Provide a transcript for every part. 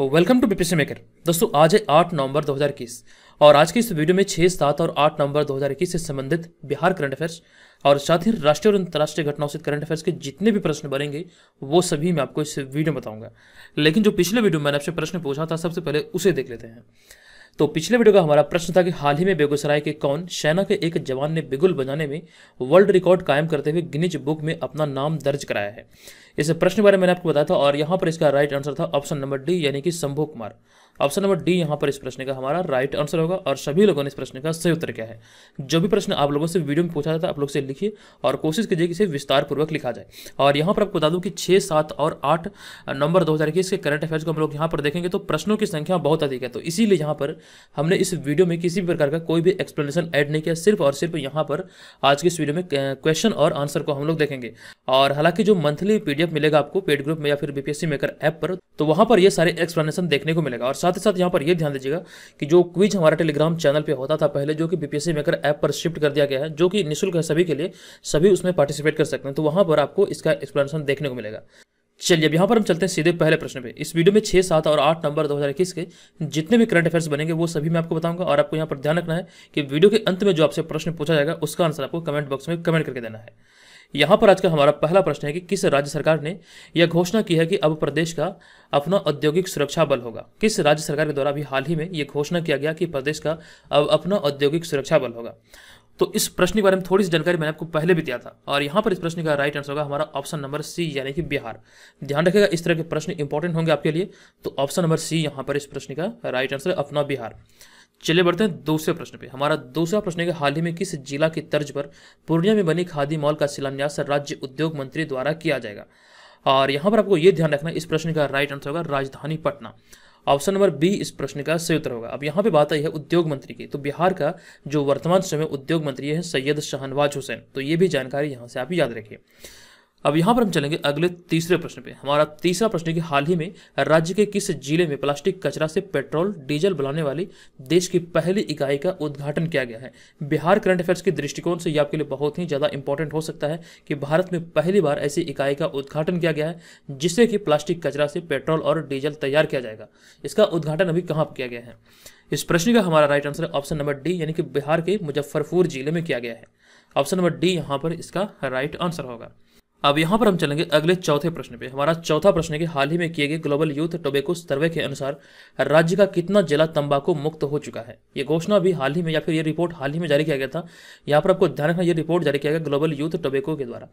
welcome to BPC maker दोस्तों आज है 8 नवंबर 2021 और आज की इस वीडियो में 6, सात और 8 नवंबर 2021 से संबंधित बिहार करंट अफेयर्स और साथ ही राष्ट्रीय और अंतर्राष्ट्रीय घटनाओं से करंट अफेयर्स के जितने भी प्रश्न बनेंगे वो सभी मैं आपको इस वीडियो में बताऊंगा लेकिन जो पिछले वीडियो मैंने आपसे प्रश्न पूछा था सबसे पहले उसे देख लेते हैं तो पिछले वीडियो का हमारा प्रश्न था कि हाल ही में बेगूसराय के कौन सेना के एक जवान ने बिगुल बजाने में वर्ल्ड रिकॉर्ड कायम करते हुए गिनीज बुक में अपना नाम दर्ज कराया है इस प्रश्न के बारे में मैंने आपको बताया था और यहाँ पर इसका राइट आंसर था ऑप्शन नंबर डी यानी कि Shambhu Kumar option number D यहाँ पर इस प्रश्न का हमारा राइट आंसर होगा और सभी लोगों ने इस प्रश्न का सही उत्तर क्या है जो भी प्रश्न आप लोगों से वीडियो में पूछा जाता है आप लोग से लिखिए और कोशिश कीजिए कि इसे पूर्वक लिखा जाए और यहाँ पर आपको बता दूँ कि छः सात और आठ नंबर दो हज़ार इक्कीस के करंट अफेयर्स को हम लोग यहाँ पर देखेंगे तो प्रश्नों की संख्या बहुत अधिक है तो इसीलिए यहाँ पर हमने इस वीडियो में किसी भी प्रकार का कोई भी एक्सप्लेनेशन एड नहीं किया सिर्फ और सिर्फ यहाँ पर आज के इस वीडियो में क्वेश्चन और आंसर को हम लोग देखेंगे और हालांकि जो मंथली पीडीएफ मिलेगा आपको पेड ग्रुप में या फिर बीपीएससी मेकर ऐप पर तो वहां पर ये सारे एक्सप्लेनेशन देखने को मिलेगा और साथ ही साथ यहाँ पर यह ध्यान दीजिएगा कि जो क्विज हमारा टेलीग्राम चैनल पर होता था पहले जो कि बीपीएससी मेकर ऐप पर शिफ्ट कर दिया गया है जो कि निःशुल्क है सभी के लिए सभी उसमें पार्टिसिपेट कर सकते हैं तो वहाँ पर आपको इसका एक्सप्लेनेशन देखने को मिलेगा चलिए अब यहाँ पर हम चलते हैं सीधे पहले प्रश्न पे इस वीडियो में छः सात और आठ नंबर 2021 के जितने भी करंट अफेयर्स बनेंगे वो सभी मैं आपको बताऊंगा और आपको यहाँ पर ध्यान रखना है कि वीडियो के अंत में जो आपसे प्रश्न पूछा जाएगा उसका आंसर आपको कमेंट बॉक्स में कमेंट करके देना है यहाँ पर आज का हमारा पहला प्रश्न है कि किस राज्य सरकार ने यह घोषणा की है कि अब प्रदेश का अपना औद्योगिक सुरक्षा बल होगा किस राज्य सरकार के द्वारा अभी हाल ही में यह घोषणा किया गया कि प्रदेश का अब अपना औद्योगिक सुरक्षा बल होगा तो इस प्रश्न के बारे में थोड़ी सी जानकारी मैंने आपको पहले भी दिया था और यहाँ पर इस प्रश्न का राइट आंसर होगा हमारा ऑप्शन नंबर सी यानी कि बिहार ध्यान रखेगा इस तरह के प्रश्न इंपॉर्टेंट होंगे आपके लिए तो ऑप्शन नंबर सी यहाँ पर इस प्रश्न का राइट आंसर अपना बिहार चलिए बढ़ते हैं दूसरे प्रश्न पे हमारा दूसरा प्रश्न है कि हाल ही में किस जिला की तर्ज पर पूर्णिया में बनी खादी मॉल का शिलान्यास राज्य उद्योग मंत्री द्वारा किया जाएगा और यहाँ पर आपको ये ध्यान रखना इस प्रश्न का राइट आंसर होगा राजधानी पटना ऑप्शन नंबर बी इस प्रश्न का सही उत्तर होगा अब यहाँ पे बात आई है उद्योग मंत्री की तो बिहार का जो वर्तमान समय उद्योग मंत्री है सैयद शाहनवाज हुसैन तो ये भी जानकारी यहाँ से आप याद रखिए अब यहाँ पर हम चलेंगे अगले तीसरे प्रश्न पे हमारा तीसरा प्रश्न है कि हाल ही में राज्य के किस जिले में प्लास्टिक कचरा से पेट्रोल डीजल बनाने वाली देश की पहली इकाई का उद्घाटन किया गया है बिहार करंट अफेयर्स के दृष्टिकोण से यह आपके लिए बहुत ही ज़्यादा इंपॉर्टेंट हो सकता है कि भारत में पहली बार ऐसी इकाई का उद्घाटन किया गया है जिससे कि प्लास्टिक कचरा से पेट्रोल और डीजल तैयार किया जाएगा इसका उद्घाटन अभी कहाँ किया गया है इस प्रश्न का हमारा right answer option number D यानी कि बिहार के मुजफ्फरपुर जिले में किया गया है ऑप्शन नंबर डी यहाँ पर इसका राइट आंसर होगा अब यहाँ पर हम चलेंगे अगले चौथे प्रश्न पे हमारा चौथा प्रश्न है कि हाल ही में किए गए ग्लोबल यूथ टोबेको सर्वे के अनुसार राज्य का कितना जिला तंबाकू मुक्त हो चुका है ये घोषणा भी हाल ही में या फिर ये रिपोर्ट हाल ही में जारी किया गया था यहाँ पर आपको ध्यान रखना ये रिपोर्ट जारी किया गया ग्लोबल यूथ टोबेको के द्वारा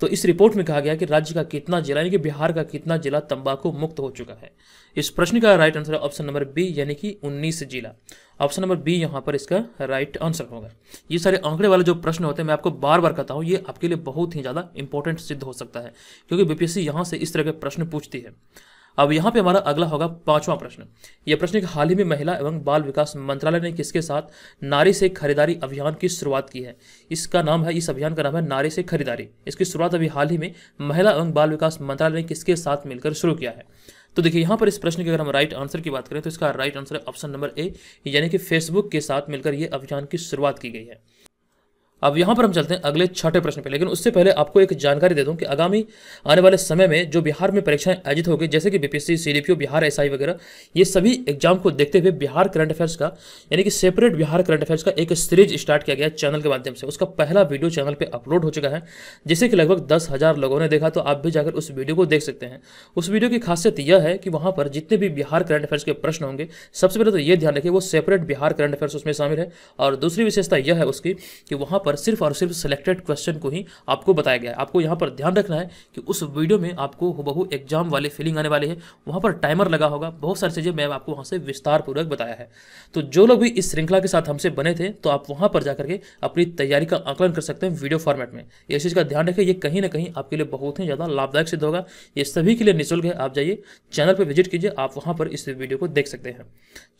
तो इस रिपोर्ट में कहा गया कि राज्य का कितना जिला यानी कि बिहार का कितना जिला तंबाकू मुक्त हो चुका है इस प्रश्न का राइट आंसर है ऑप्शन नंबर बी यानी कि उन्नीस जिला ऑप्शन नंबर बी यहाँ पर इसका राइट आंसर होगा ये सारे आंकड़े वाले जो प्रश्न होते हैं मैं आपको बार बार कहता हूँ ये आपके लिए बहुत ही ज़्यादा इंपॉर्टेंट सिद्ध हो सकता है क्योंकि बीपीएससी यहाँ से इस तरह के प्रश्न पूछती है अब यहाँ पे हमारा अगला होगा पांचवा प्रश्न ये प्रश्न हाल ही में महिला एवं बाल विकास मंत्रालय ने किसके साथ नारी से खरीदारी अभियान की शुरुआत की है इसका नाम है इस अभियान का नाम है नारी से खरीदारी इसकी शुरुआत अभी हाल ही में महिला एवं बाल विकास मंत्रालय ने किसके साथ मिलकर शुरू किया है तो देखिए यहाँ पर इस प्रश्न की अगर हम राइट आंसर की बात करें तो इसका राइट आंसर है ऑप्शन नंबर ए यानी कि फेसबुक के साथ मिलकर ये अभियान की शुरुआत की गई है अब यहाँ पर हम चलते हैं अगले छठे प्रश्न पे लेकिन उससे पहले आपको एक जानकारी दे दूँ कि आगामी आने वाले समय में जो बिहार में परीक्षाएं आयोजित होगी जैसे कि बीपीएससी सीडीपीओ बिहार एसआई वगैरह ये सभी एग्जाम को देखते हुए बिहार करंट अफेयर्स का यानी कि सेपरेट बिहार करंट अफेयर्स का एक सीरीज स्टार्ट किया गया चैनल के माध्यम से उसका पहला वीडियो चैनल पर अपलोड हो चुका है जिसे कि लगभग दस लोगों ने देखा तो आप भी जाकर उस वीडियो को देख सकते हैं उस वीडियो की खासियत यह है कि वहाँ पर जितने भी बिहार करंट अफेयर्स के प्रश्न होंगे सबसे पहले तो ये ध्यान रखिए वो सेपरेट बिहार करंट अफेयर्स उसमें शामिल है और दूसरी विशेषता यह है उसकी कि वहाँ पर सिर्फ और सिर्फ सिलेक्टेड क्वेश्चन को ही आपको बताया गया है आपको यहाँ पर ध्यान रखना है कि उस वीडियो में आपको हु एग्जाम वाले फीलिंग आने वाले हैं वहाँ पर टाइमर लगा होगा बहुत सारी चीज़ें मैं आपको वहाँ से विस्तारपूर्वक बताया है तो जो लोग भी इस श्रृंखला के साथ हमसे बने थे तो आप वहाँ पर जाकर के अपनी तैयारी का आकलन कर सकते हैं वीडियो फॉर्मेट में इस चीज़ का ध्यान रखें ये कहीं ना कहीं आपके लिए बहुत ही ज़्यादा लाभदायक सिद्ध होगा ये सभी के लिए निःशुल्क है आप जाइए चैनल पर विजिट कीजिए आप वहाँ पर इस वीडियो को देख सकते हैं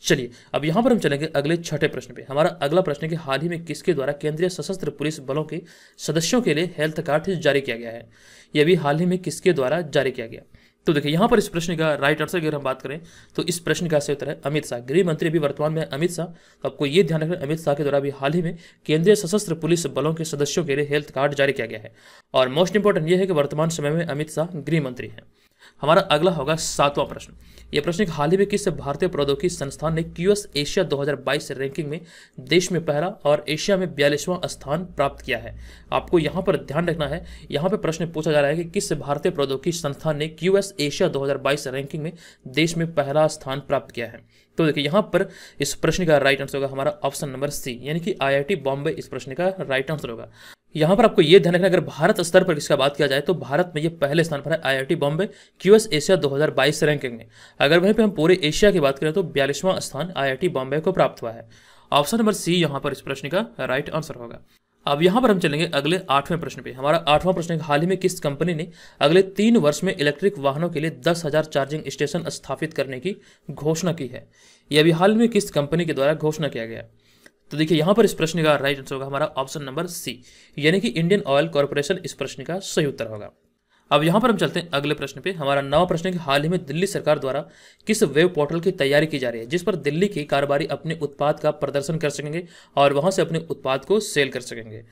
चलिए अब यहाँ पर हम चलेंगे अगले छठे प्रश्न पे हमारा अगला प्रश्न है कि हाल ही में किसके द्वारा केंद्रीय सशस्त्र सशस्त्र पुलिस बलों के सदस्यों के लिए हेल्थ कार्ड जारी किया गया है यह भी हाल ही में किसके द्वारा जारी किया गया तो देखिए यहाँ पर इस प्रश्न का राइट आंसर की अगर हम बात करें तो इस प्रश्न का सही उत्तर है अमित शाह गृह मंत्री भी वर्तमान में अमित शाह तो आपको ये ध्यान रखना अमित शाह के द्वारा भी हाल ही में केंद्रीय सशस्त्र पुलिस बलों के सदस्यों के लिए हेल्थ कार्ड जारी किया गया है और मोस्ट इंपोर्टेंट ये है कि वर्तमान समय में अमित शाह गृह मंत्री हैं हमारा अगला होगा सातवां प्रश्न यह प्रश्न हाल ही में किस भारतीय प्रौद्योगिकी संस्थान ने क्यूएस एशिया 2022 रैंकिंग में देश में पहला और एशिया में बयालीसवां स्थान प्राप्त किया है आपको यहाँ पर ध्यान रखना है यहाँ पर प्रश्न पूछा जा रहा है कि किस भारतीय प्रौद्योगिकी संस्थान ने क्यूएस एशिया 2022 रैंकिंग में देश में पहला स्थान प्राप्त किया है तो देखिए यहाँ पर इस प्रश्न का राइट आंसर होगा हमारा ऑप्शन नंबर सी यानी कि आई बॉम्बे इस प्रश्न का राइट आंसर होगा यहां पर आपको यह ध्यान रखना अगर भारत स्तर पर इसका बात किया जाए तो भारत में यह पहले स्थान पर है IIT Bombay QS Asia 2022 ranking में अगर वहीं पे हम पूरे एशिया की बात करें तो बयालीसवां स्थान आईआईटी बॉम्बे को प्राप्त हुआ है ऑप्शन नंबर सी यहाँ पर इस प्रश्न का राइट आंसर होगा अब यहां पर हम चलेंगे अगले आठवें प्रश्न पे हमारा आठवां प्रश्न है हाल ही में किस कंपनी ने अगले तीन वर्ष में इलेक्ट्रिक वाहनों के लिए दस हजार चार्जिंग स्टेशन स्थापित करने की घोषणा की है यह अभी हाल में किस कंपनी के द्वारा घोषणा किया गया तो देखिए यहां पर इस प्रश्न का राइट आंसर होगा हमारा ऑप्शन नंबर सी यानी कि इंडियन ऑयल कॉर्पोरेशन इस प्रश्न का सही उत्तर होगा अब यहां पर हम चलते हैं अगले प्रश्न पे हमारा नवा प्रश्न है हाल ही में दिल्ली सरकार द्वारा किस वेब पोर्टल की तैयारी की जा रही है जिस पर दिल्ली के कारोबारी अपने उत्पाद का प्रदर्शन कर सकेंगे और वहां से अपने उत्पाद को सेल कर सकेंगे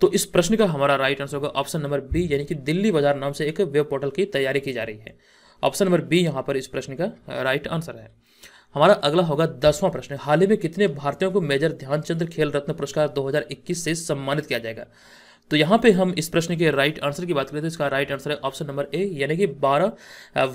तो इस प्रश्न का हमारा राइट आंसर होगा ऑप्शन नंबर बी यानी कि दिल्ली बाजार नाम से एक वेब पोर्टल की तैयारी की जा रही है ऑप्शन नंबर बी यहाँ पर इस प्रश्न का राइट आंसर है हमारा अगला होगा दसवां प्रश्न हाल ही में कितने भारतीयों को मेजर ध्यानचंद खेल रत्न पुरस्कार 2021 से सम्मानित किया जाएगा तो यहाँ पे हम इस प्रश्न के राइट आंसर की बात करें तो इसका राइट आंसर है ऑप्शन नंबर ए यानी कि 12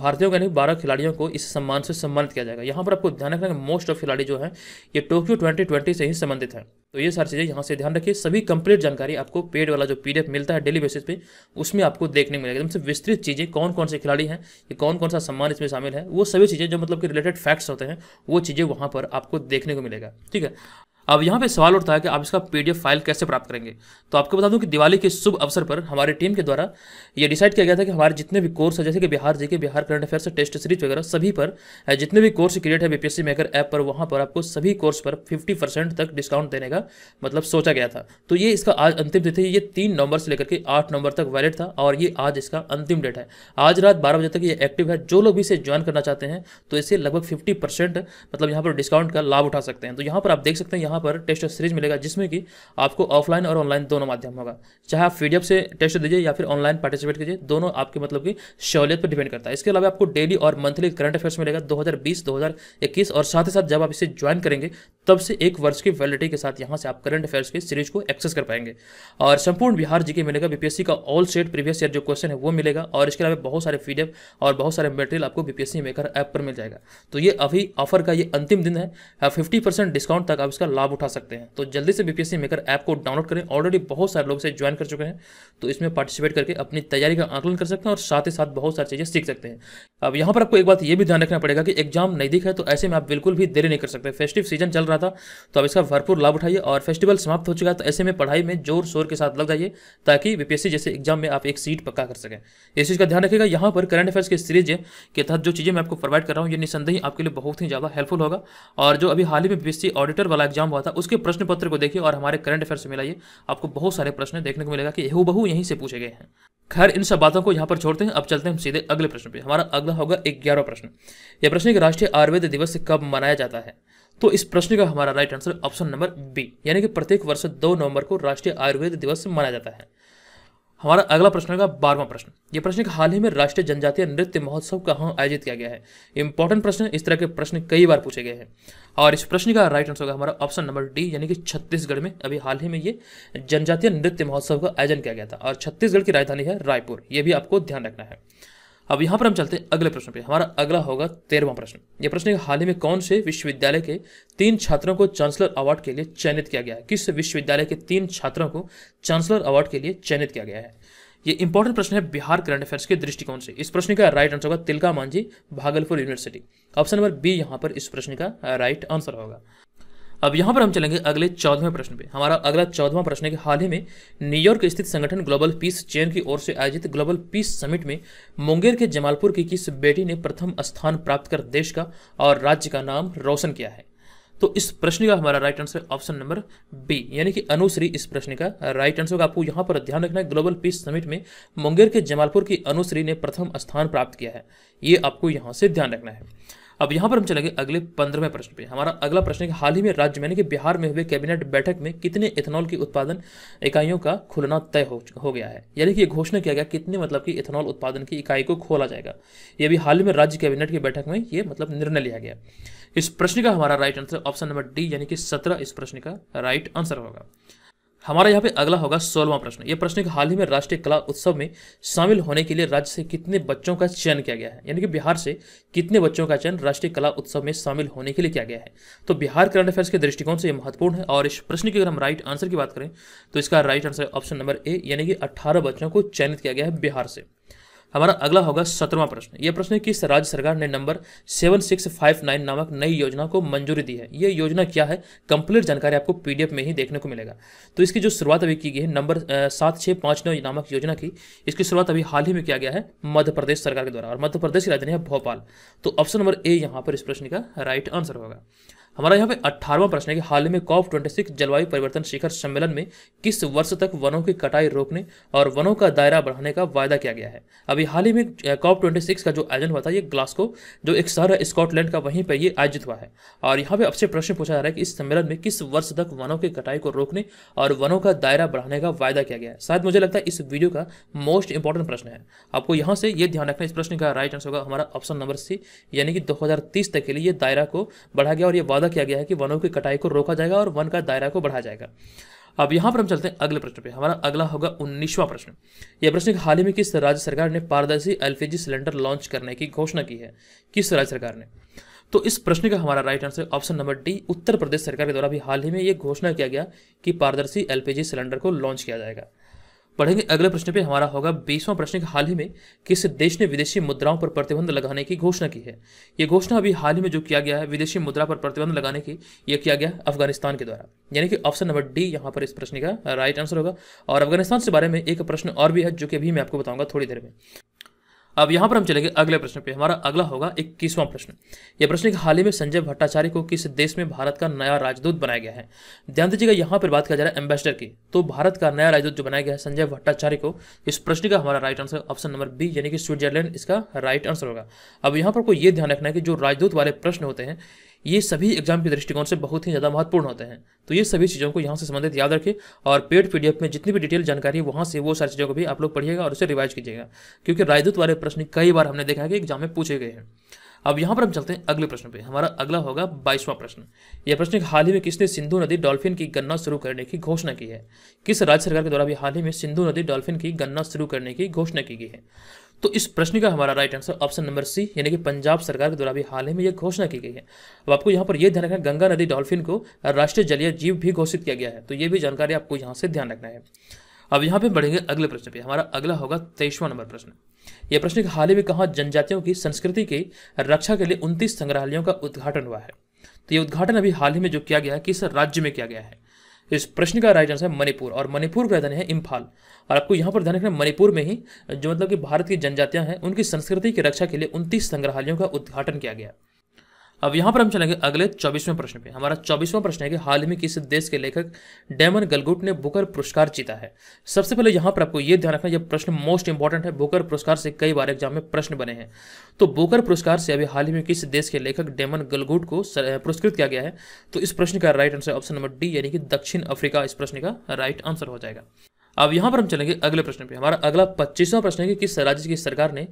भारतीयों यानी बारह खिलाड़ियों को इस सम्मान से सम्मानित किया जाएगा यहाँ पर आपको ध्यान रखना मोस्ट ऑफ खिलाड़ी जो है ये टोक्यो 2020 से ही संबंधित है तो ये सारी चीज़ें यहाँ से ध्यान रखिए सभी कंप्लीट जानकारी आपको पेड वाला जो पीडीएफ मिलता है डेली बेसिस पे उसमें आपको देखने को मिलेगा एकदम से विस्तृत चीज़ें कौन कौन से खिलाड़ी हैं ये कौन कौन सा सम्मान इसमें शामिल है वो सभी चीज़ें जो मतलब कि रिलेटेड फैक्ट्स होते हैं वो चीज़ें वहाँ पर आपको देखने को मिलेगा ठीक है अब यहाँ पे सवाल उठता है कि आप इसका पीडीएफ फाइल कैसे प्राप्त करेंगे तो आपको बता दूं कि दिवाली के शुभ अवसर पर हमारी टीम के द्वारा ये डिसाइड किया गया था कि हमारे जितने भी कोर्स है जैसे कि Bihar G K Bihar current affairs test series वगैरह सभी पर जितने भी कोर्स क्रिएट है बीपीएससी मेकर ऐप पर वहाँ पर आपको सभी कोर्स पर फिफ्टी तक डिस्काउंट देने का मतलब सोचा गया था तो ये इसका आज अंतिम डेट है ये तीन नवंबर से लेकर के आठ नवंबर तक वैलिड था और ये आज इसका अंतिम डेट है आज रात बारह बजे तक ये एक्टिव है जो लोग भी इसे ज्वाइन करना चाहते हैं तो इसे लगभग फिफ्टी मतलब यहाँ पर डिस्काउंट का लाभ उठा सकते हैं तो यहाँ पर आप देख सकते हैं वहाँ पर टेस्ट सीरीज मिलेगा जिसमें कि आपको ऑफलाइन और ऑनलाइन दोनों माध्यम होगा चाहे आप पीडीएफ से टेस्ट दीजिए या फिर ऑनलाइन पार्टिसिपेट कीजिए दोनों आपके मतलब कि सहूलियत पर डिपेंड करता है इसके अलावा आपको डेली और मंथली करंट अफेयर्स मिलेगा 2020 2021 और साथ ही साथ जब आप इसे ज्वाइन करेंगे तब से एक वर्ष की वैलिडिटी के साथ यहाँ से आप करंट अफेयर्स की सीरीज को एक्सेस कर पाएंगे और संपूर्ण बिहार जी मिलेगा बीपीएससी का ऑल सेट प्रीवियस ईयर जो क्वेश्चन है वो मिलेगा और इसके अलावा बहुत सारे पीडीएफ और बहुत सारे मटेरियल आपको बीपीएससी मेकर ऐप पर मिल जाएगा तो ये अभी ऑफर का ये अंतिम दिन है फिफ्टी डिस्काउंट तक आप इसका लाभ लाभ उठा सकते हैं तो जल्दी से बीपीएससी मेकर ऐप को डाउनलोड करें ऑलरेडी बहुत सारे लोग इसे ज्वाइन कर चुके हैं तो इसमें पार्टिसिपेट करके अपनी तैयारी का आंकलन कर सकते हैं और साथ ही साथ बहुत सारी चीज़ें सीख सकते हैं अब यहाँ पर आपको एक बात ये भी ध्यान रखना पड़ेगा कि एग्जाम नज़दीक है तो ऐसे में आप बिल्कुल भी देरी नहीं कर सकते फेस्टिव सीजन चल रहा था तो आप इसका भरपूर लाभ उठाइए और फेस्टिवल समाप्त हो चुका है तो ऐसे में पढ़ाई में जोर शोर के साथ लग जाइए ताकि बीपीएससी जैसे एग्जाम में आप एक सीट पक्का कर सकें इस चीज़ का ध्यान रखिएगा यहाँ पर करंट अफेयर्स की सीरीज के तहत जो चीज़ें मैं आपको प्रोवाइड कर रहा हूँ ये निसंदेह आपके लिए बहुत ही ज़्यादा हेल्पफुल होगा और जो अभी हाल ही में बीपीएससी ऑडिटर वाला एग्जाम एग्जाम हुआ था उसके प्रश्न पत्र को देखिए और हमारे करंट अफेयर से मिलाइए आपको बहुत सारे प्रश्न देखने को मिलेगा कि हु बहु यहीं से पूछे गए हैं खैर इन सब बातों को यहाँ पर छोड़ते हैं अब चलते हैं हम सीधे अगले प्रश्न पे हमारा अगला होगा ग्यारह प्रश्न यह प्रश्न कि राष्ट्रीय आयुर्वेद दिवस कब मनाया जाता है तो इस प्रश्न का हमारा right answer option number B यानी कि प्रत्येक वर्ष दो नवंबर को राष्ट्रीय आयुर्वेद दिवस मनाया जाता है हमारा अगला प्रश्न होगा बारहवां प्रश्न ये प्रश्न हाल ही में राष्ट्रीय जनजातीय नृत्य महोत्सव कहाँ आयोजित किया गया है इंपॉर्टेंट प्रश्न इस तरह के प्रश्न कई बार पूछे गए हैं और इस प्रश्न का राइट आंसर होगा हमारा ऑप्शन नंबर डी यानी कि छत्तीसगढ़ में अभी हाल ही में ये जनजातीय नृत्य महोत्सव का आयोजन किया गया था और छत्तीसगढ़ की राजधानी है रायपुर ये भी आपको ध्यान रखना है अब यहाँ पर हम चलते हैं अगले प्रश्न पे हमारा अगला होगा तेरहवा प्रश्न ये प्रश्न हाल ही में कौन से विश्वविद्यालय के तीन छात्रों को चांसलर अवार्ड के लिए चयनित किया गया है किस विश्वविद्यालय के तीन छात्रों को चांसलर अवार्ड के लिए चयनित किया गया है ये इंपॉर्टेंट प्रश्न है बिहार करंट अफेयर्स के दृष्टिकोण से इस प्रश्न का राइट आंसर होगा Tilka Manjhi Bhagalpur university option number B यहाँ पर इस प्रश्न का राइट आंसर होगा अब यहाँ पर हम चलेंगे अगले चौदहवें प्रश्न पे हमारा अगला चौदहवा प्रश्न है कि हाल ही में न्यूयॉर्क स्थित संगठन ग्लोबल पीस चेन की ओर से आयोजित ग्लोबल पीस समिट में मुंगेर के जमालपुर की किस बेटी ने प्रथम स्थान प्राप्त कर देश का और राज्य का नाम रोशन किया है तो इस प्रश्न का हमारा right answer option number B यानी कि अनुश्री इस प्रश्न का राइट आंसर आपको यहाँ पर ध्यान रखना है ग्लोबल पीस समिट में मुंगेर के जमालपुर की अनुश्री ने प्रथम स्थान प्राप्त किया है ये आपको यहाँ से ध्यान रखना है अब यहां पर हम चलेंगे अगले पंद्रहवें प्रश्न पे हमारा अगला प्रश्न है हाल ही में राज्य में यानी कि बिहार में हुए कैबिनेट बैठक में कितने इथेनॉल की उत्पादन इकाइयों का खुलना तय हो, हो गया है यानी कि यह घोषणा किया गया कितने मतलब कि इथेनॉल उत्पादन की इकाई को खोला जाएगा ये भी हाल ही में राज्य कैबिनेट की बैठक में ये मतलब निर्णय लिया गया इस प्रश्न का हमारा right answer option number D यानी कि सत्रह इस प्रश्न का राइट आंसर होगा हमारा यहाँ पे अगला होगा सोलवा प्रश्न ये प्रश्न हाल ही में राष्ट्रीय कला उत्सव में शामिल होने के लिए राज्य से कितने बच्चों का चयन किया गया है यानी कि बिहार से कितने बच्चों का चयन राष्ट्रीय कला उत्सव में शामिल होने के लिए किया गया है तो बिहार करंट अफेयर्स के दृष्टिकोण से यह महत्वपूर्ण है और इस प्रश्न की अगर हम राइट आंसर की बात करें तो इसका right answer option number A यानी कि अट्ठारह बच्चों को चयनित किया गया है बिहार से हमारा अगला होगा सत्रवा प्रश्न यह प्रश्न है कि राज्य सरकार ने number seven six five nine नामक नई योजना को मंजूरी दी है यह योजना क्या है कंप्लीट जानकारी आपको पीडीएफ में ही देखने को मिलेगा तो इसकी जो शुरुआत अभी की गई है नंबर सात छः पाँच नौ नामक योजना की इसकी शुरुआत अभी हाल ही में किया गया है मध्य प्रदेश सरकार के द्वारा और मध्य प्रदेश की राजधानी है भोपाल तो ऑप्शन नंबर ए यहाँ पर इस प्रश्न का राइट आंसर होगा हमारा यहाँ पे अट्ठारवा प्रश्न है कि हाल ही में कॉप ट्वेंटी सिक्स जलवायु परिवर्तन शिखर सम्मेलन में किस वर्ष तक वनों की कटाई रोकने और वनों का दायरा बढ़ाने का वायदा किया गया है अभी हाल ही में कॉप ट्वेंटी सिक्स का जो आयोजन हुआ था ये ग्लास्को जो एक शहर है स्कॉटलैंड का वहीं पर ये आयोजित हुआ है और यहाँ पे अब प्रश्न पूछा जा रहा है कि इस सम्मेलन में किस वर्ष तक वनों की कटाई को रोकने और वनों का दायरा बढ़ाने का वायदा किया गया है शायद मुझे लगता है इस वीडियो का मोस्ट इंपॉर्टेंट प्रश्न है आपको यहाँ से ये ध्यान रखना इस प्रश्न का राइट आंसर होगा हमारा ऑप्शन नंबर सी यानी कि दो तक के लिए दायरा को बढ़ा गया और ये वादा वादा किया गया है कि वनों की कटाई को रोका जाएगा और वन का दायरा को बढ़ाया जाएगा अब यहाँ पर हम चलते हैं अगले प्रश्न पे हमारा अगला होगा उन्नीसवां प्रश्न यह प्रश्न हाल ही में किस राज्य सरकार ने पारदर्शी एलपीजी सिलेंडर लॉन्च करने की घोषणा की है किस राज्य सरकार ने तो इस प्रश्न का हमारा right answer option number D Uttar Pradesh सरकार के द्वारा भी हाल ही में यह घोषणा किया गया कि पारदर्शी एलपीजी सिलेंडर को लॉन्च किया जाएगा पढ़ेंगे अगले प्रश्न पे हमारा होगा बीसवां प्रश्न हाल ही में किस देश ने विदेशी मुद्राओं पर प्रतिबंध लगाने की घोषणा की है यह घोषणा अभी हाल ही में जो किया गया है विदेशी मुद्रा पर प्रतिबंध लगाने की यह किया गया अफगानिस्तान के द्वारा यानी कि ऑप्शन नंबर डी यहाँ पर इस प्रश्न का राइट आंसर होगा और अफगानिस्तान से बारे में एक प्रश्न और भी है जो कि अभी मैं आपको बताऊंगा थोड़ी देर में अब यहाँ पर हम चलेंगे अगले प्रश्न पे हमारा अगला होगा इक्कीसवां प्रश्न यह प्रश्न हाल ही में संजय भट्टाचार्य को किस देश में भारत का नया राजदूत बनाया गया है ध्यान दीजिएगा यहाँ पर बात किया जा रहा है एम्बेसडर की तो भारत का नया राजदूत जो बनाया गया है संजय भट्टाचार्य को इस प्रश्न का हमारा right answer option number B यानी कि स्विट्जरलैंड इसका राइट आंसर होगा अब यहाँ पर कोई ये ध्यान रखना है कि जो राजदूत वाले प्रश्न होते हैं ये सभी एग्जाम के दृष्टिकोण से बहुत ही ज़्यादा महत्वपूर्ण होते हैं तो ये सभी चीज़ों को यहाँ से संबंधित याद रखें और पेड पी में जितनी भी डिटेल जानकारी है वहाँ से वो सारी चीज़ों को भी आप लोग पढ़िएगा और उसे रिवाइज कीजिएगा क्योंकि राजदूत वाले प्रश्न कई बार हमने देखा है कि एग्जाम में पूछे गए हैं अब यहाँ पर हम चलते हैं अगले प्रश्न पे हमारा अगला होगा बाईसवां प्रश्न यह प्रश्न हाल ही में किसने सिंधु नदी डॉल्फिन की गणना शुरू करने की घोषणा की है किस राज्य सरकार के द्वारा भी हाल ही में सिंधु नदी डॉल्फिन की गणना शुरू करने की घोषणा की गई है तो इस प्रश्न का हमारा right answer option number C यानी कि पंजाब सरकार के द्वारा भी हाल ही में यह घोषणा की गई है अब आपको यहाँ पर यह ध्यान रखना है गंगा नदी डॉल्फिन को राष्ट्रीय जलीय जीव भी घोषित किया गया है तो ये भी जानकारी आपको यहाँ से ध्यान रखना है अब यहाँ पे बढ़ेंगे अगले प्रश्न पे हमारा अगला होगा तेईसवां नंबर प्रश्न यह प्रश्न हाल ही में कहा जनजातियों की संस्कृति की रक्षा के लिए उनतीस संग्रहालयों का उद्घाटन हुआ है तो ये उद्घाटन अभी हाल ही में जो किया गया है किस राज्य में किया गया है इस प्रश्न का राइट आंसर है मणिपुर और मणिपुर की राजधानी है इम्फाल और आपको यहाँ पर ध्यान रखना मणिपुर में ही जो मतलब कि भारत की जनजातियाँ हैं उनकी संस्कृति की रक्षा के लिए उनतीस संग्रहालयों का उद्घाटन किया गया अब यहां पर हम चलेंगे अगले चौबीसवें प्रश्न पे हमारा चौबीसवां प्रश्न है कि हाल ही में किस देश के लेखक डेमन गलगुट ने बुकर पुरस्कार जीता है सबसे पहले यहाँ पर आपको यह ध्यान रखना यह प्रश्न मोस्ट इंपॉर्टेंट है बुकर पुरस्कार से कई बार एग्जाम में प्रश्न बने हैं तो बुकर पुरस्कार से अभी हाल ही में किस देश के लेखक डेमन गलगुट को पुरस्कृत किया गया है तो इस प्रश्न का right answer option number D यानी कि दक्षिण अफ्रीका इस प्रश्न का राइट आंसर हो जाएगा अब यहाँ पर हम चलेंगे अगले प्रश्न पे हमारा अगला पच्चीसवां प्रश्न है कि किस राज्य की सरकार ने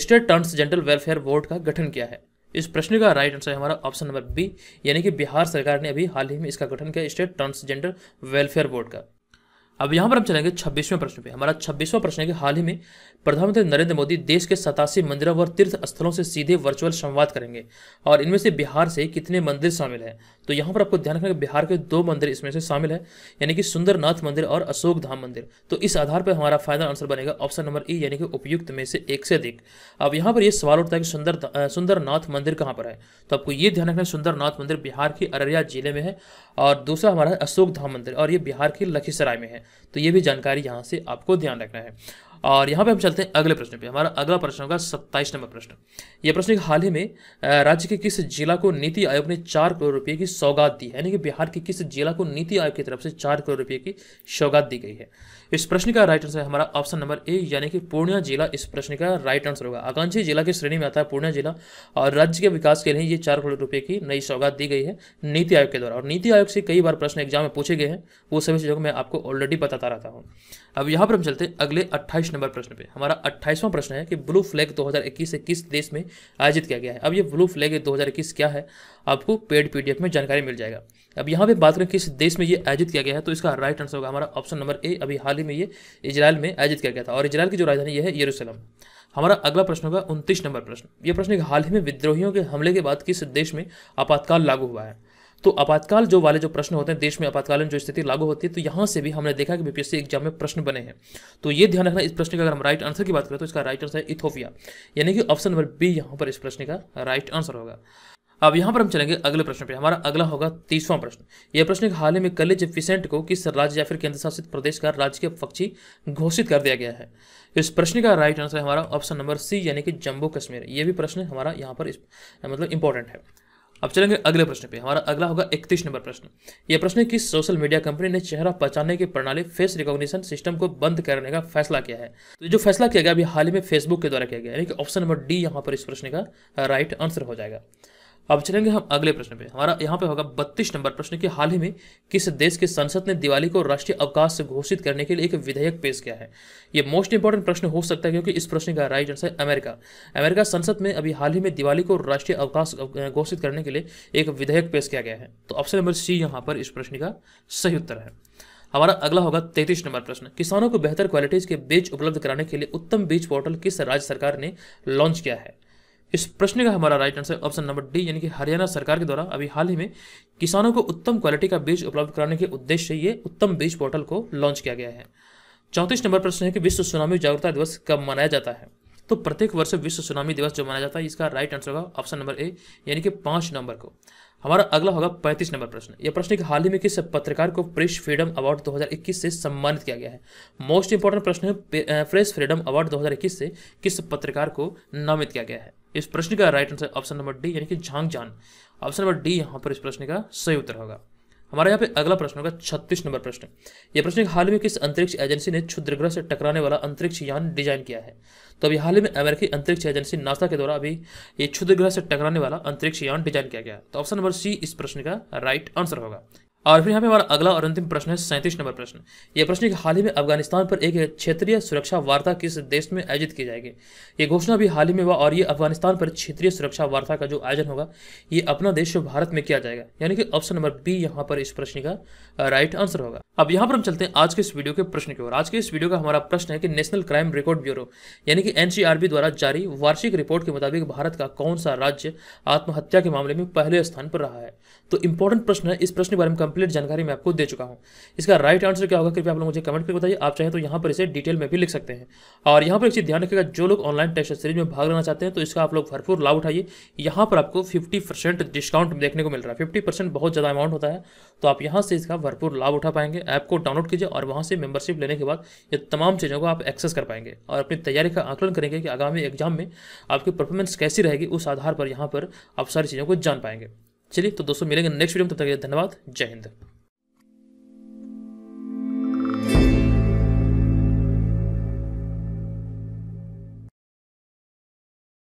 स्टेट ट्रांसजेंडर वेलफेयर बोर्ड का गठन किया है इस प्रश्न का राइट आंसर है हमारा ऑप्शन नंबर बी यानी कि बिहार सरकार ने अभी हाल ही में इसका गठन किया स्टेट ट्रांसजेंडर वेलफेयर बोर्ड का अब यहाँ पर हम चलेंगे छब्बीसवें प्रश्न पे हमारा छब्बीसवां प्रश्न है कि हाल ही में प्रधानमंत्री नरेंद्र मोदी देश के सतासी मंदिरों और तीर्थ स्थलों से सीधे वर्चुअल संवाद करेंगे और इनमें से बिहार से कितने मंदिर शामिल हैं तो यहाँ पर आपको ध्यान रखना है बिहार के दो मंदिर इसमें से शामिल है यानी कि सुंदरनाथ मंदिर और अशोक धाम मंदिर तो इस आधार पर हमारा फाइनल आंसर बनेगा ऑप्शन नंबर ई यानी कि उपयुक्त में से एक से अधिक अब यहाँ पर यह सवाल उठता है कि सुंदर सुंदरनाथ मंदिर कहाँ पर है तो आपको ये ध्यान रखना सुंदरनाथ मंदिर बिहार के अररिया जिले में है और दूसरा हमारा अशोक धाम मंदिर और ये बिहार के लखीसराय में है तो ये भी जानकारी यहाँ से आपको ध्यान रखना है और यहाँ पे हम चलते हैं अगले प्रश्न पे हमारा अगला प्रश्न होगा सत्ताईस नंबर प्रश्न यह प्रश्न हाल ही में राज्य के किस जिला को नीति आयोग ने चार करोड़ रुपये की सौगात दी है यानी कि बिहार के किस जिला को नीति आयोग की तरफ से चार करोड़ रुपये की सौगात दी गई है इस प्रश्न का राइट आंसर है हमारा ऑप्शन नंबर ए यानी कि पूर्णिया जिला इस प्रश्न का राइट आंसर होगा आकांक्षी जिला की श्रेणी में आता है पूर्णिया जिला और राज्य के विकास के लिए ये चार करोड़ रुपये की नई सौगात दी गई है नीति आयोग के द्वारा और नीति आयोग से कई बार प्रश्न एग्जाम में पूछे गए हैं वो सभी चीज़ों को मैं आपको ऑलरेडी बताता रहता हूँ अब यहाँ पर हम चलते हैं अगले 28 नंबर प्रश्न पे हमारा 28वां प्रश्न है कि ब्लू फ्लैग 2021 से किस देश में आयोजित किया गया है अब ये ब्लू फ्लैग 2021 क्या है आपको पेड पीडीएफ में जानकारी मिल जाएगा अब यहाँ पे बात करें किस देश में ये आयोजित किया गया है तो इसका राइट आंसर होगा हमारा ऑप्शन नंबर ए अभी हाल ही में ये इजराइल में आयोजित किया गया था और इजराइल की जो राजधानी ये है येरूसलम हमारा अगला प्रश्न होगा उनतीस नंबर प्रश्न ये प्रश्न हाल ही में विद्रोहियों के हमले के बाद किस देश में आपातकाल लागू हुआ है तो आपातकाल जो वाले जो प्रश्न होते हैं देश में आपातकालीन जो स्थिति लागू होती है तो यहाँ से भी हमने देखा कि बीपीएससी एग्जाम में प्रश्न बने हैं तो ये ध्यान रखना इस प्रश्न का अगर हम राइट आंसर की बात करें तो इसका राइट आंसर है इथोपिया यानी कि ऑप्शन नंबर बी यहाँ पर इस प्रश्न का राइट आंसर होगा अब यहाँ पर हम चलेंगे अगले प्रश्न पे हमारा अगला होगा तीसवां प्रश्न यह प्रश्न हाल ही में कलेज फिसेंट को किस राज्य या फिर केंद्र शासित प्रदेश का राजकीय पक्षी घोषित कर दिया गया है इस प्रश्न का राइट आंसर है हमारा ऑप्शन नंबर सी यानी कि जम्मू कश्मीर ये भी प्रश्न हमारा यहाँ पर इस, मतलब इंपॉर्टेंट है अब चलेंगे अगले प्रश्न पे हमारा अगला होगा इकतीस नंबर प्रश्न यह प्रश्न किस सोशल मीडिया कंपनी ने चेहरा पहचानने की प्रणाली फेस रिकॉग्निशन सिस्टम को बंद करने का फैसला किया है तो जो फैसला किया गया अभी हाल ही में फेसबुक के द्वारा किया गया यानी कि ऑप्शन नंबर डी यहाँ पर इस प्रश्न का राइट आंसर हो जाएगा अब चलेंगे हम अगले प्रश्न पे हमारा यहाँ पे होगा बत्तीस नंबर प्रश्न कि हाल ही में किस देश के संसद ने दिवाली को राष्ट्रीय अवकाश से घोषित करने के लिए एक विधेयक पेश किया है ये मोस्ट इंपॉर्टेंट प्रश्न हो सकता है क्योंकि इस प्रश्न का राइट आंसर अमेरिका अमेरिका संसद में अभी हाल ही में दिवाली को राष्ट्रीय अवकाश घोषित करने के लिए एक विधेयक पेश किया गया है तो ऑप्शन नंबर सी यहाँ पर इस प्रश्न का सही उत्तर है हमारा अगला होगा तैतीस नंबर प्रश्न किसानों को बेहतर क्वालिटीज के बीज उपलब्ध कराने के लिए उत्तम बीज पोर्टल किस राज्य सरकार ने लॉन्च किया है इस प्रश्न का हमारा right answer option number D यानी कि हरियाणा सरकार के द्वारा अभी हाल ही में किसानों को उत्तम क्वालिटी का बीज उपलब्ध कराने के उद्देश्य से ये उत्तम बीज पोर्टल को लॉन्च किया गया है चौंतीस नंबर प्रश्न है कि विश्व सुनामी जागरूकता दिवस कब मनाया जाता है तो प्रत्येक वर्ष विश्व सुनामी दिवस जो मनाया जाता है इसका राइट आंसर होगा ऑप्शन नंबर ए यानी कि पांच नंबर को हमारा अगला होगा पैंतीस नंबर प्रश्न यह प्रश्न कि हाल ही में किस पत्रकार को प्रेस फ्रीडम अवार्ड 2021 से सम्मानित किया गया है मोस्ट इंपॉर्टेंट प्रश्न है प्रेस फ्रीडम अवार्ड 2021 से किस पत्रकार को नामित किया गया है इस प्रश्न का right answer option number D यानी कि जान ऑप्शन नंबर डी यहाँ पर इस प्रश्न का सही उत्तर होगा हमारे यहाँ पे अगला प्रश्न होगा छत्तीस नंबर प्रश्न यह प्रश्न हाल में किस अंतरिक्ष एजेंसी ने क्षुद्रग्रह से टकराने वाला अंतरिक्ष यान डिजाइन किया है तो अभी हाल ही में अमेरिकी अंतरिक्ष एजेंसी नासा के द्वारा अभी ये क्षुद्रग्रह से टकराने वाला अंतरिक्ष यान डिजाइन किया गया तो ऑप्शन नंबर सी इस प्रश्न का राइट आंसर होगा और फिर यहाँ पे हमारा अगला और अंतिम प्रश्न है सैंतीस नंबर प्रश्न ये प्रश्न कि हाल ही में अफगानिस्तान पर एक क्षेत्रीय सुरक्षा वार्ता किस देश में आयोजित की जाएगी ये घोषणा भी हाल ही में हुआ और ये अफगानिस्तान पर क्षेत्रीय सुरक्षा वार्ता का जो आयोजन होगा ये अपना देश भारत में किया जाएगा यानी कि ऑप्शन नंबर बी यहाँ पर इस प्रश्न का राइट आंसर होगा अब यहाँ पर हम चलते हैं आज के इस वीडियो के प्रश्न की ओर आज के इस वीडियो का हमारा प्रश्न है कि नेशनल क्राइम रिकॉर्ड ब्यूरो यानी कि एनसीआरबी द्वारा जारी वार्षिक रिपोर्ट के मुताबिक भारत का कौन सा राज्य आत्महत्या के मामले में पहले स्थान पर रहा है तो इंपॉर्टेंट प्रश्न है इस प्रश्न के बारे में कंप्लीट जानकारी मैं आपको दे चुका हूँ इसका राइट आंसर क्या होगा कृपया आप लोग मुझे कमेंट करके बताइए आप चाहें तो यहाँ पर इसे डिटेल में भी लिख सकते हैं और यहाँ पर एक चीज ध्यान रखेगा जो लोग ऑनलाइन टेस्ट सीरीज में भाग लेना चाहते हैं तो इसका आप लोग भरपूर लाभ उठाइए यहाँ पर आपको फिफ्टी डिस्काउंट देखने को मिल रहा है फिफ्टी बहुत ज़्यादा अमाउंट होता है तो आप यहाँ से इसका भरपूर लाभ उठा पाएंगे ऐप को डाउनलोड कीजिए और वहाँ से मेंबरशिप लेने के बाद ये तमाम चीज़ों को आप एक्सेस कर पाएंगे और अपनी तैयारी का आकलन करेंगे कि आगामी एग्जाम में आपकी परफॉर्मेंस कैसी रहेगी उस आधार पर यहाँ पर आप सारी चीज़ों को जान पाएंगे चलिए तो दोस्तों मिलेंगे नेक्स्ट वीडियो में तब तक धन्यवाद जय हिंद